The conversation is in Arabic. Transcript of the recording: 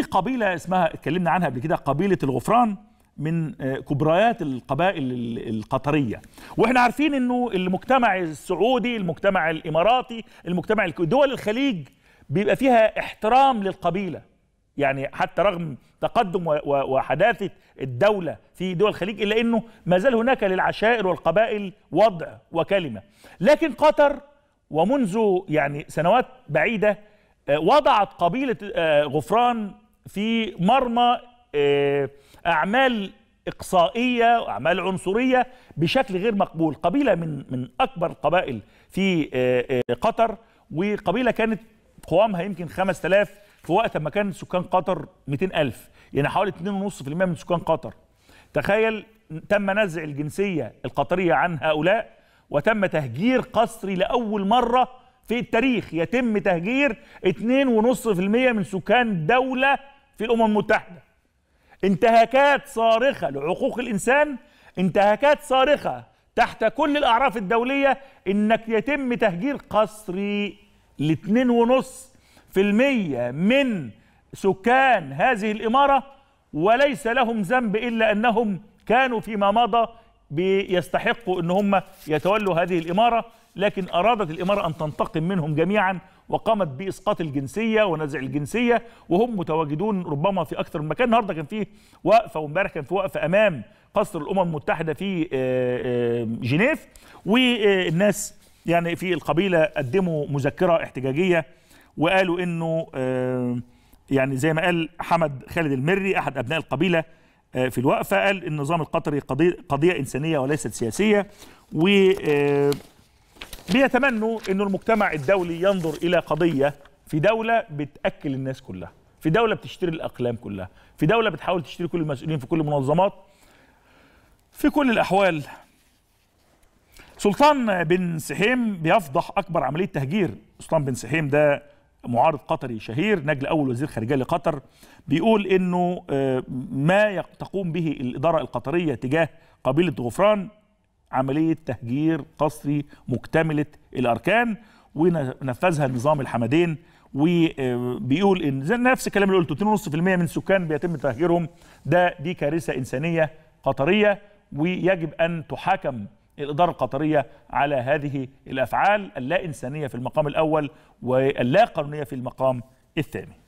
في قبيله اسمها اتكلمنا عنها قبل كده قبيله الغفران من آه، كبريات القبائل القطريه واحنا عارفين انه المجتمع السعودي المجتمع الاماراتي المجتمع دول الخليج بيبقى فيها احترام للقبيله يعني حتى رغم تقدم وحداثه الدوله في دول الخليج الا انه ما زال هناك للعشائر والقبائل وضع وكلمه لكن قطر ومنذ يعني سنوات بعيده آه، وضعت قبيله آه، غفران في مرمى آه، اعمال اقصائيه واعمال عنصريه بشكل غير مقبول قبيله من من اكبر القبائل في آه، آه، قطر وقبيله كانت قوامها يمكن 5000 في وقت ما كان سكان قطر 200000 يعني حوالي 2.5% من سكان قطر تخيل تم نزع الجنسيه القطريه عن هؤلاء وتم تهجير قسري لاول مره في التاريخ يتم تهجير 2.5% من سكان دوله في الامم المتحده انتهاكات صارخه لحقوق الانسان انتهاكات صارخه تحت كل الاعراف الدوليه انك يتم تهجير قسري ل ونص في المية من سكان هذه الاماره وليس لهم ذنب الا انهم كانوا فيما مضى بيستحقوا ان هم يتولوا هذه الاماره لكن ارادت الاماره ان تنتقم منهم جميعا وقامت باسقاط الجنسيه ونزع الجنسيه وهم متواجدون ربما في اكثر من مكان النهارده كان في وقفه وامبارح كان في وقفه امام قصر الامم المتحده في آه، آه، جنيف والناس يعني في القبيله قدموا مذكره احتجاجيه وقالوا انه آه، يعني زي ما قال حمد خالد المري احد ابناء القبيله آه، في الوقفة قال النظام القطري قضية, قضية إنسانية وليست سياسية و آه، بيتمنوا أن المجتمع الدولي ينظر إلى قضية في دولة بتأكل الناس كلها في دولة بتشتري الأقلام كلها في دولة بتحاول تشتري كل المسؤولين في كل المنظمات في كل الأحوال سلطان بن سحيم بيفضح أكبر عملية تهجير سلطان بن سحيم ده معارض قطري شهير نجل أول وزير خارجية لقطر بيقول أنه آه، ما تقوم به الإدارة القطرية تجاه قبيلة غفران عملية تهجير قسري مكتملة الأركان ونفذها نظام الحمدين وبيقول آه، ان نفس الكلام اللي قلته 2.5% من السكان بيتم تهجيرهم ده دي كارثه انسانيه قطريه ويجب ان تحاكم الإدارة القطرية على هذه الأفعال اللا إنسانية في المقام الأول واللا قانونية في المقام الثاني